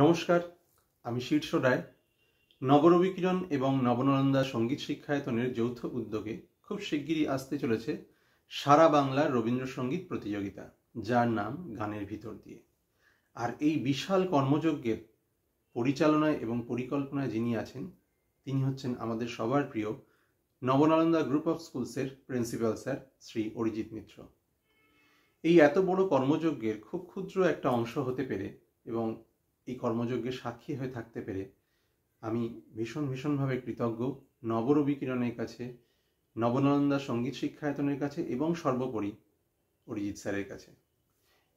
নমস্কার আমি শীর্ষ রায় নবরবিকিরণ এবং নবনলন্দা সঙ্গীত শিক্ষায়তনের যৌথ উদ্যোগে খুব শিগগিরই আসতে চলেছে সারা বাংলার রবীন্দ্রসঙ্গীত প্রতিযোগিতা যার নাম গানের ভিতর দিয়ে আর এই বিশাল কর্মযজ্ঞের পরিচালনায় এবং পরিকল্পনায় যিনি আছেন তিনি হচ্ছেন আমাদের সবার প্রিয় নবনালন্দা গ্রুপ অফ স্কুলসের প্রিন্সিপাল স্যার শ্রী অরিজিৎ মিত্র এই এত বড় কর্মযজ্ঞের খুব ক্ষুদ্র একটা অংশ হতে পেরে এবং এই কর্মযজ্ঞের সাক্ষী হয়ে থাকতে পেরে আমি ভীষণ ভীষণভাবে কৃতজ্ঞ নবরবি কিরণের কাছে নবনন্দা সঙ্গীত শিক্ষায়তনের কাছে এবং সর্বোপরি অরিজিৎ স্যারের কাছে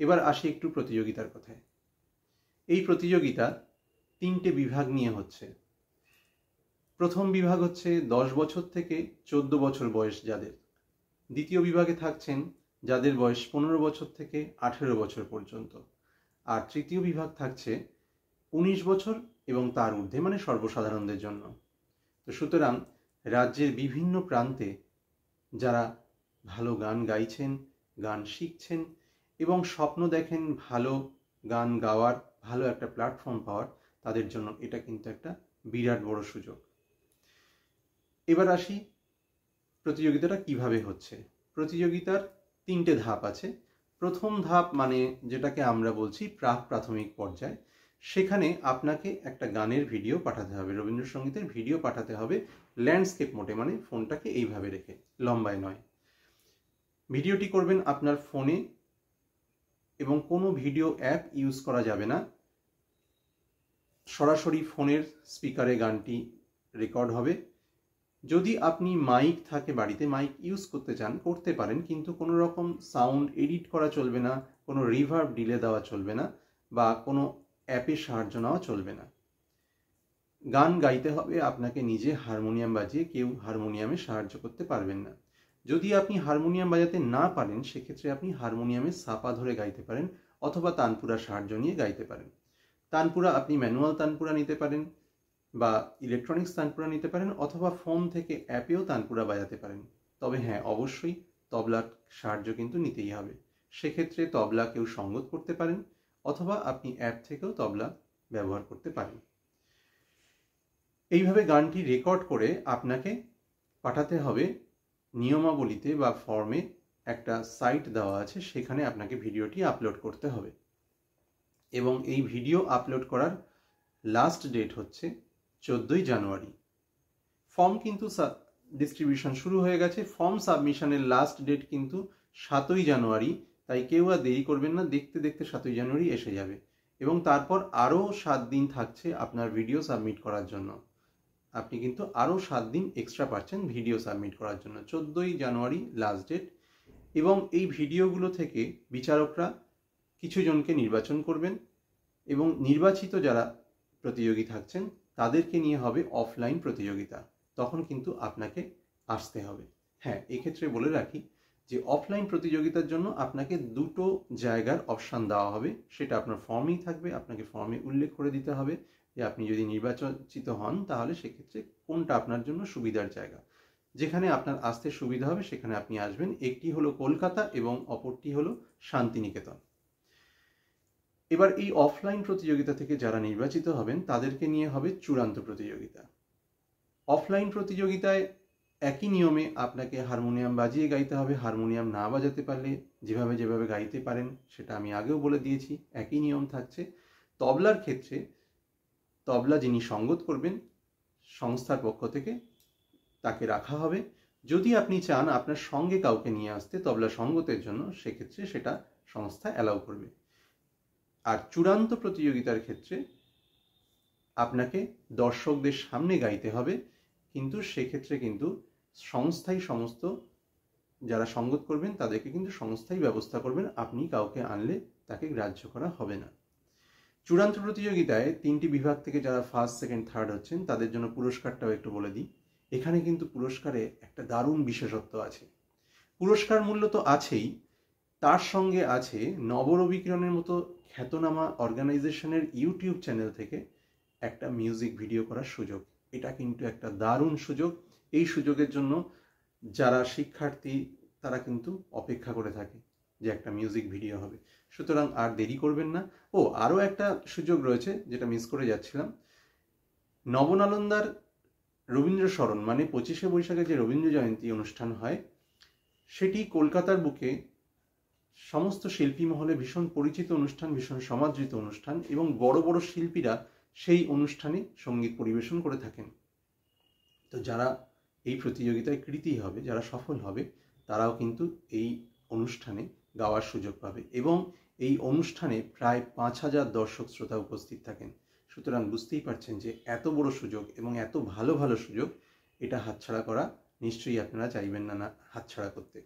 এবার আসি একটু প্রতিযোগিতার কথায় এই প্রতিযোগিতা তিনটে বিভাগ নিয়ে হচ্ছে প্রথম বিভাগ হচ্ছে দশ বছর থেকে চোদ্দ বছর বয়স যাদের দ্বিতীয় বিভাগে থাকছেন যাদের বয়স পনেরো বছর থেকে আঠেরো বছর পর্যন্ত আর তৃতীয় বিভাগ থাকছে উনিশ বছর এবং তার ঊর্ধ্বে মানে সর্বসাধারণদের জন্য তো সুতরাং রাজ্যের বিভিন্ন প্রান্তে যারা ভালো গান গাইছেন গান শিখছেন এবং স্বপ্ন দেখেন ভালো গান গাওয়ার ভালো একটা প্ল্যাটফর্ম পাওয়ার তাদের জন্য এটা কিন্তু একটা বিরাট বড় সুযোগ এবার আসি প্রতিযোগিতাটা কিভাবে হচ্ছে প্রতিযোগিতার তিনটে ধাপ আছে প্রথম ধাপ মানে যেটাকে আমরা বলছি প্রাক প্রাথমিক পর্যায় সেখানে আপনাকে একটা গানের ভিডিও পাঠাতে হবে রবীন্দ্রসঙ্গীতের ভিডিও পাঠাতে হবে ল্যান্ডস্কেপ মোটে মানে ফোনটাকে এইভাবে রেখে লম্বায় নয় ভিডিওটি করবেন আপনার ফোনে এবং কোনো ভিডিও অ্যাপ ইউজ করা যাবে না সরাসরি ফোনের স্পিকারে গানটি রেকর্ড হবে যদি আপনি মাইক থাকে বাড়িতে মাইক ইউজ করতে চান করতে পারেন কিন্তু কোনো রকম সাউন্ড এডিট করা চলবে না কোনো রিভার্ভ ডিলে দেওয়া চলবে না বা কোনো অ্যাপের সাহায্য নেওয়া চলবে না গান গাইতে হবে আপনাকে নিজে হারমোনিয়াম বাজিয়ে কেউ হারমোনিয়ামে সাহায্য করতে পারবেন না যদি আপনি হারমোনিয়াম বাজাতে না পারেন সেক্ষেত্রে আপনি হারমোনিয়ামে সাপা ধরে গাইতে পারেন অথবা তানপুরার সাহায্য নিয়ে গাইতে পারেন তানপুরা আপনি ম্যানুয়াল তানপুরা নিতে পারেন বা ইলেকট্রনিক্স তানপুরা নিতে পারেন অথবা ফোন থেকে অ্যাপেও তানপুরা বাজাতে পারেন তবে হ্যাঁ অবশ্যই তবলার সাহায্য কিন্তু নিতেই হবে সেক্ষেত্রে তবলা কেউ সঙ্গত করতে পারেন অথবা আপনি অ্যাপ থেকেও তবলা ব্যবহার করতে পারেন এইভাবে গানটি রেকর্ড করে আপনাকে পাঠাতে হবে নিয়মাবলীতে বা ফর্মে একটা সাইট দেওয়া আছে সেখানে আপনাকে ভিডিওটি আপলোড করতে হবে এবং এই ভিডিও আপলোড করার লাস্ট ডেট হচ্ছে চোদ্দোই জানুয়ারি ফর্ম কিন্তু ডিস্ট্রিবিউশন শুরু হয়ে গেছে ফর্ম সাবমিশনের লাস্ট ডেট কিন্তু সাতই জানুয়ারি তাই কেউ আর দেরি করবেন না দেখতে দেখতে সাতই জানুয়ারি এসে যাবে এবং তারপর আরও সাত দিন থাকছে আপনার ভিডিও সাবমিট করার জন্য আপনি কিন্তু আরও সাত দিন এক্সট্রা পাচ্ছেন ভিডিও সাবমিট করার জন্য চোদ্দোই জানুয়ারি লাস্ট ডেট এবং এই ভিডিওগুলো থেকে বিচারকরা কিছু জনকে নির্বাচন করবেন এবং নির্বাচিত যারা প্রতিযোগী থাকছেন তাদেরকে নিয়ে হবে অফলাইন প্রতিযোগিতা তখন কিন্তু আপনাকে আসতে হবে হ্যাঁ এক্ষেত্রে বলে রাখি যে অফলাইন প্রতিযোগিতার জন্য আপনাকে দুটো জায়গার অপশান দেওয়া হবে সেটা আপনার ফর্মেই থাকবে আপনাকে ফর্মে উল্লেখ করে দিতে হবে যে আপনি যদি নির্বাচিত হন তাহলে সেক্ষেত্রে কোনটা আপনার জন্য সুবিধার জায়গা যেখানে আপনার আসতে সুবিধা হবে সেখানে আপনি আসবেন একটি হলো কলকাতা এবং অপরটি হলো শান্তিনিকেতন এবার এই অফলাইন প্রতিযোগিতা থেকে যারা নির্বাচিত হবেন তাদেরকে নিয়ে হবে চূড়ান্ত প্রতিযোগিতা অফলাইন প্রতিযোগিতায় একই নিয়মে আপনাকে হারমোনিয়াম বাজিয়ে গাইতে হবে হারমোনিয়াম না বাজাতে পারলে যেভাবে যেভাবে গাইতে পারেন সেটা আমি আগেও বলে দিয়েছি একই নিয়ম থাকছে তবলার ক্ষেত্রে তবলা যিনি সঙ্গত করবেন সংস্থার পক্ষ থেকে তাকে রাখা হবে যদি আপনি চান আপনার সঙ্গে কাউকে নিয়ে আসতে তবলা সঙ্গতের জন্য সেক্ষেত্রে সেটা সংস্থা অ্যালাউ করবে আর চূড়ান্ত প্রতিযোগিতার ক্ষেত্রে আপনাকে দর্শকদের সামনে গাইতে হবে কিন্তু সেক্ষেত্রে কিন্তু সংস্থাই সমস্ত যারা সঙ্গত করবেন তাদেরকে কিন্তু সংস্থাই ব্যবস্থা করবেন আপনি কাউকে আনলে তাকে গ্রাহ্য করা হবে না চূড়ান্ত প্রতিযোগিতায় তিনটি বিভাগ থেকে যারা ফার্স্ট সেকেন্ড থার্ড হচ্ছেন তাদের জন্য পুরস্কারটাও একটু বলে দিই এখানে কিন্তু পুরস্কারে একটা দারুণ বিশেষত্ব আছে পুরস্কার মূল্য তো আছেই তার সঙ্গে আছে নবরবিকিরণের মতো খ্যাতনামা অর্গানাইজেশনের ইউটিউব চ্যানেল থেকে একটা মিউজিক ভিডিও করার সুযোগ এটা কিন্তু একটা দারুণ সুযোগ এই সুযোগের জন্য যারা শিক্ষার্থী তারা কিন্তু অপেক্ষা করে থাকে যে একটা মিউজিক ভিডিও হবে সুতরাং আর দেরি করবেন না ও আরও একটা সুযোগ রয়েছে যেটা মিস করে যাচ্ছিলাম নবনালন্দার রবীন্দ্র স্মরণ মানে পঁচিশে বৈশাখে যে রবীন্দ্র জয়ন্তী অনুষ্ঠান হয় সেটি কলকাতার বুকে সমস্ত শিল্পী মহলে ভীষণ পরিচিত অনুষ্ঠান ভীষণ সমাদৃত অনুষ্ঠান এবং বড় বড় শিল্পীরা সেই অনুষ্ঠানে সঙ্গীত পরিবেশন করে থাকেন তো যারা এই প্রতিযোগিতায় কৃতি হবে যারা সফল হবে তারাও কিন্তু এই অনুষ্ঠানে গাওয়ার সুযোগ পাবে এবং এই অনুষ্ঠানে প্রায় পাঁচ হাজার দর্শক শ্রোতা উপস্থিত থাকেন সুতরাং বুঝতেই পারছেন যে এত বড় সুযোগ এবং এত ভালো ভালো সুযোগ এটা হাতছাড়া করা নিশ্চয়ই আপনারা চাইবেন না না হাতছাড়া করতে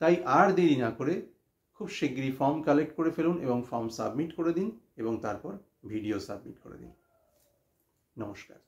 তাই আর দেরি না করে খুব শীঘ্রই ফর্ম কালেক্ট করে ফেলুন এবং ফর্ম সাবমিট করে দিন এবং তারপর ভিডিও সাবমিট করে দিন নমস্কার